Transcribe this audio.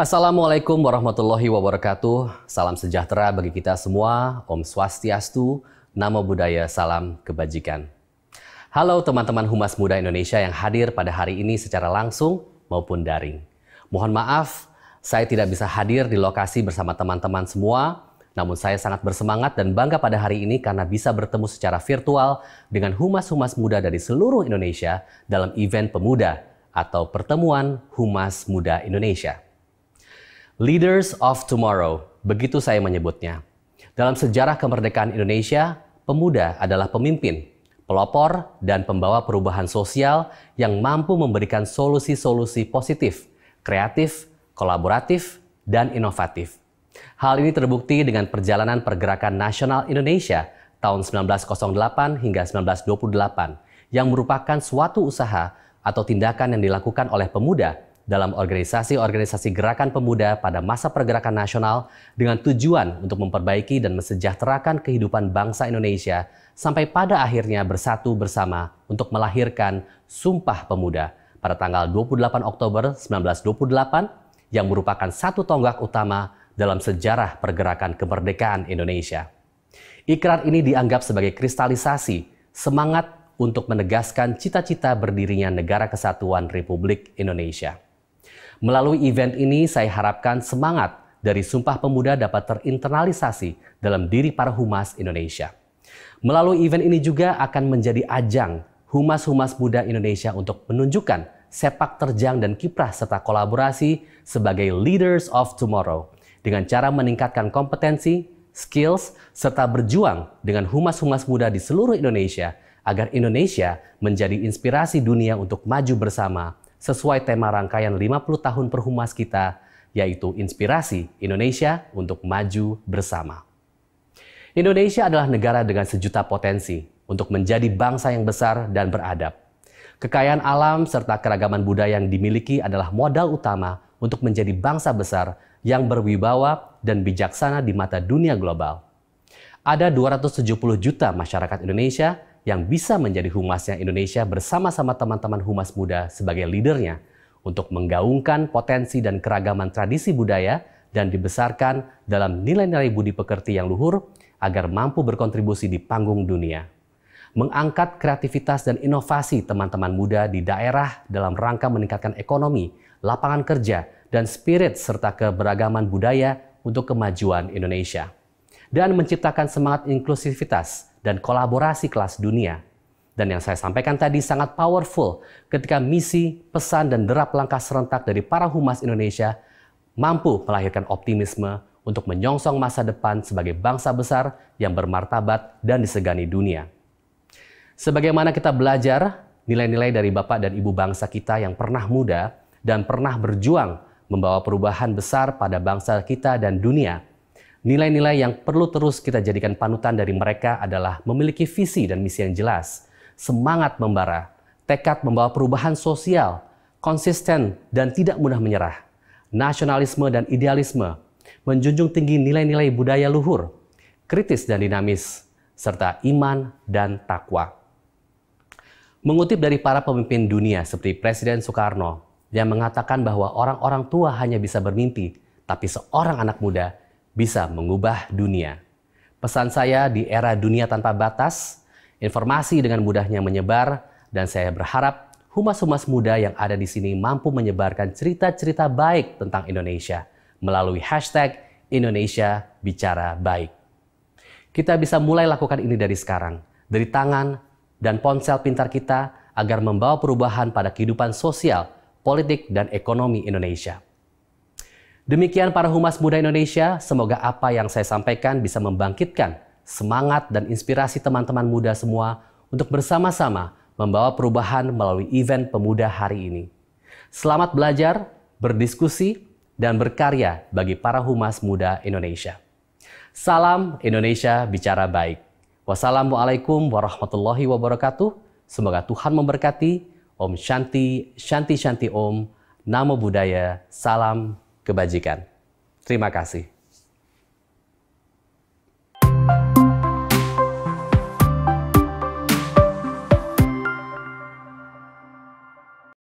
Assalamualaikum warahmatullahi wabarakatuh. Salam sejahtera bagi kita semua. Om Swastiastu, Namo Buddhaya, Salam Kebajikan. Halo teman-teman Humas Muda Indonesia yang hadir pada hari ini secara langsung maupun daring. Mohon maaf, saya tidak bisa hadir di lokasi bersama teman-teman semua, namun saya sangat bersemangat dan bangga pada hari ini karena bisa bertemu secara virtual dengan humas-humas muda dari seluruh Indonesia dalam event pemuda atau Pertemuan Humas Muda Indonesia. Leaders of Tomorrow, begitu saya menyebutnya. Dalam sejarah kemerdekaan Indonesia, pemuda adalah pemimpin, pelopor, dan pembawa perubahan sosial yang mampu memberikan solusi-solusi positif, kreatif, kolaboratif, dan inovatif. Hal ini terbukti dengan perjalanan pergerakan nasional Indonesia tahun 1908 hingga 1928 yang merupakan suatu usaha atau tindakan yang dilakukan oleh pemuda dalam organisasi-organisasi gerakan pemuda pada masa pergerakan nasional dengan tujuan untuk memperbaiki dan mesejahterakan kehidupan bangsa Indonesia sampai pada akhirnya bersatu bersama untuk melahirkan Sumpah Pemuda pada tanggal 28 Oktober 1928 yang merupakan satu tonggak utama dalam sejarah pergerakan kemerdekaan Indonesia. Ikrar ini dianggap sebagai kristalisasi semangat untuk menegaskan cita-cita berdirinya Negara Kesatuan Republik Indonesia. Melalui event ini, saya harapkan semangat dari Sumpah Pemuda dapat terinternalisasi dalam diri para humas Indonesia. Melalui event ini juga akan menjadi ajang humas-humas muda Indonesia untuk menunjukkan sepak terjang dan kiprah serta kolaborasi sebagai leaders of tomorrow dengan cara meningkatkan kompetensi, skills, serta berjuang dengan humas-humas muda di seluruh Indonesia agar Indonesia menjadi inspirasi dunia untuk maju bersama sesuai tema rangkaian 50 tahun Perhumas kita, yaitu Inspirasi Indonesia untuk Maju Bersama. Indonesia adalah negara dengan sejuta potensi untuk menjadi bangsa yang besar dan beradab. Kekayaan alam serta keragaman budaya yang dimiliki adalah modal utama untuk menjadi bangsa besar yang berwibawa dan bijaksana di mata dunia global. Ada 270 juta masyarakat Indonesia yang bisa menjadi humasnya Indonesia bersama-sama teman-teman humas muda sebagai leadernya untuk menggaungkan potensi dan keragaman tradisi budaya dan dibesarkan dalam nilai-nilai budi pekerti yang luhur agar mampu berkontribusi di panggung dunia. Mengangkat kreativitas dan inovasi teman-teman muda di daerah dalam rangka meningkatkan ekonomi, lapangan kerja, dan spirit serta keberagaman budaya untuk kemajuan Indonesia. Dan menciptakan semangat inklusivitas – dan kolaborasi kelas dunia. Dan yang saya sampaikan tadi sangat powerful ketika misi, pesan, dan derap langkah serentak dari para humas Indonesia mampu melahirkan optimisme untuk menyongsong masa depan sebagai bangsa besar yang bermartabat dan disegani dunia. Sebagaimana kita belajar, nilai-nilai dari Bapak dan Ibu bangsa kita yang pernah muda dan pernah berjuang membawa perubahan besar pada bangsa kita dan dunia – Nilai-nilai yang perlu terus kita jadikan panutan dari mereka adalah memiliki visi dan misi yang jelas, semangat membara, tekad membawa perubahan sosial, konsisten dan tidak mudah menyerah, nasionalisme dan idealisme, menjunjung tinggi nilai-nilai budaya luhur, kritis dan dinamis, serta iman dan takwa. Mengutip dari para pemimpin dunia seperti Presiden Soekarno yang mengatakan bahwa orang-orang tua hanya bisa bermimpi, tapi seorang anak muda bisa mengubah dunia. Pesan saya di era dunia tanpa batas, informasi dengan mudahnya menyebar, dan saya berharap humas-humas muda yang ada di sini mampu menyebarkan cerita-cerita baik tentang Indonesia melalui hashtag Indonesia Bicara Baik. Kita bisa mulai lakukan ini dari sekarang, dari tangan dan ponsel pintar kita agar membawa perubahan pada kehidupan sosial, politik, dan ekonomi Indonesia. Demikian para humas muda Indonesia, semoga apa yang saya sampaikan bisa membangkitkan semangat dan inspirasi teman-teman muda semua untuk bersama-sama membawa perubahan melalui event pemuda hari ini. Selamat belajar, berdiskusi, dan berkarya bagi para humas muda Indonesia. Salam Indonesia Bicara Baik. Wassalamualaikum warahmatullahi wabarakatuh. Semoga Tuhan memberkati. Om Shanti, Shanti Shanti Om. Namo Buddhaya. Salam kebajikan. Terima kasih.